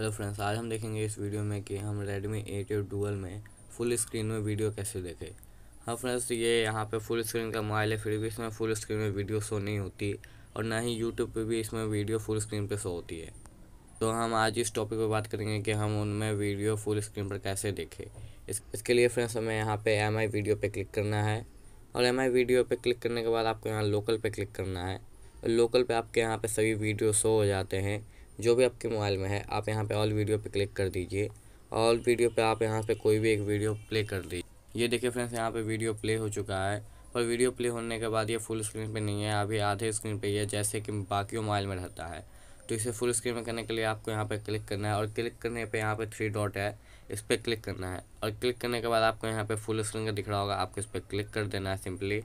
hello friends आज हम देखेंगे इस वीडियो में कि हम Redmi एट डुअल में फुल स्क्रीन में वीडियो कैसे देखें हाँ फ्रेंड्स ये यहाँ पे फुल स्क्रीन का मोबाइल है फिर भी इसमें फुल स्क्रीन में वीडियो शो नहीं होती और ना ही यूट्यूब पे भी इसमें वीडियो फुल स्क्रीन पे शो होती है तो हम आज इस टॉपिक पर बात करेंगे कि हम उनमें वीडियो फुल स्क्रीन पर कैसे देखें इस, इसके लिए फ्रेंड्स हमें यहाँ पर एम वीडियो पर क्लिक करना है और एम वीडियो पर क्लिक करने के बाद आपको यहाँ लोकल पर क्लिक करना है लोकल पर आपके यहाँ पर सभी वीडियो शो हो जाते हैं जो भी आपके मोबाइल में है आप यहाँ पे ऑल वीडियो पे क्लिक कर दीजिए ऑल वीडियो पे आप यहाँ पे कोई भी एक वीडियो प्ले कर दीजिए ये देखिए फ्रेंड्स यहाँ पे वीडियो प्ले हो चुका है और वीडियो प्ले होने के बाद ये फुल स्क्रीन पे नहीं है अभी आधे स्क्रीन पे ये जैसे कि बाकी मोबाइल में रहता है तो इसे फुल स्क्रीन में करने के लिए आपको यहाँ पर क्लिक करना है और क्लिक करने पर यहाँ पर थ्री डॉट है इस पर क्लिक करना है और क्लिक करने के बाद आपको यहाँ पर फुल स्क्रीन का दिख रहा होगा आपको इस पर क्लिक कर देना है सिंपली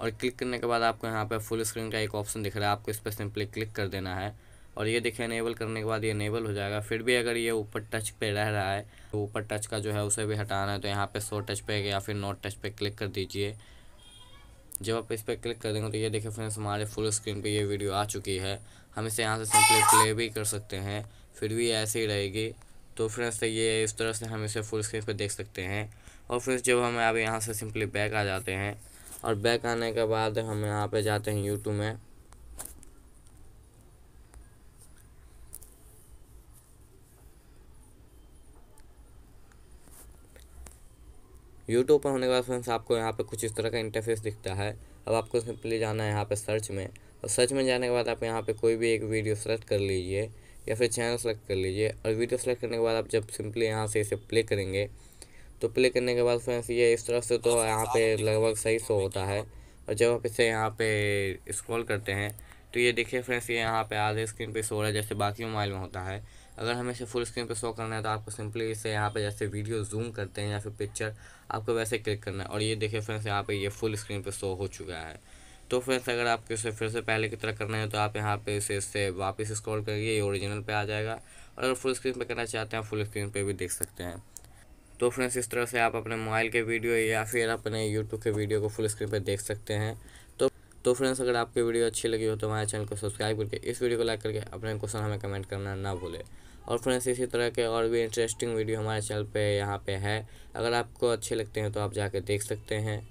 और क्लिक करने के बाद आपको यहाँ पर फुल स्क्रीन का एक ऑप्शन दिख रहा है आपको इस पर सिंपली क्लिक कर देना है और ये देखिए इनेबल करने के बाद ये इनेबल हो जाएगा फिर भी अगर ये ऊपर टच पे रह रहा है तो ऊपर टच का जो है उसे भी हटाना है तो यहाँ पे सो टच पे या फिर नोट टच पे क्लिक कर दीजिए जब आप इस पर क्लिक कर देंगे तो ये देखिए फ्रेंड्स हमारे फुल स्क्रीन पे ये वीडियो आ चुकी है हम इसे यहाँ से सिंपली प्ले भी कर सकते हैं फिर भी ऐसे ही रहेगी तो फ्रेंड्स तो ये इस तरह से हम इसे फुल स्क्रीन पर देख सकते हैं और फ्रेंड्स जब हम अब यहाँ से सिंपली बैक आ जाते हैं और बैक आने के बाद हम यहाँ पे जाते हैं यूट्यूब में यूट्यूब पर होने के बाद फ्रेंड्स आपको यहाँ पे कुछ इस तरह का इंटरफेस दिखता है अब आपको सिंपली जाना है यहाँ पे सर्च में और सर्च में जाने के बाद आप यहाँ पे कोई भी एक वीडियो सेलेक्ट कर लीजिए या फिर चैनल सेलेक्ट कर लीजिए और वीडियो सेलेक्ट करने के बाद आप जब सिंपली यहाँ से इसे प्ले करेंगे तो प्ले करने के बाद फ्रेंड्स ये इस तरह से तो हाँ, यहाँ पे लगभग सही सो होता है और जब आप इसे यहाँ पे स्क्रॉल करते हैं तो ये देखिए फ्रेंड्स ये यहाँ पे आधे स्क्रीन पे शो रहा है जैसे बाकी मोबाइल में होता है अगर हमें इसे फुल स्क्रीन पे शो करना है तो आपको सिंपली इसे यहाँ पे जैसे वीडियो जूम करते हैं या फिर पिक्चर आपको वैसे क्लिक करना है और ये देखिए फ्रेंड्स यहाँ पे ये फुल स्क्रीन पे शो हो चुका है तो फ्रेंड्स अगर आपको इसे फिर से पहले की तरह करना है तो आप यहाँ पे इसे इससे वापस स्क्रॉल करिए ओरिजिनल पे आ जाएगा और अगर फुल स्क्रीन पे करना चाहते हैं फुल स्क्रीन पे भी देख सकते हैं तो फ्रेंड्स इस तरह से आप अपने मोबाइल के वीडियो या फिर अपने यूट्यूब के वीडियो को फुल स्क्रीन पर देख सकते हैं तो तो फ्रेंड्स अगर आपकी वीडियो अच्छी लगी हो तो हमारे चैनल को सब्सक्राइब करके इस वीडियो को लाइक करके अपने क्वेश्चन हमें कमेंट करना ना भूलें और फ्रेंड्स इसी तरह के और भी इंटरेस्टिंग वीडियो हमारे चैनल पे यहाँ पे है अगर आपको अच्छे लगते हैं तो आप जाके देख सकते हैं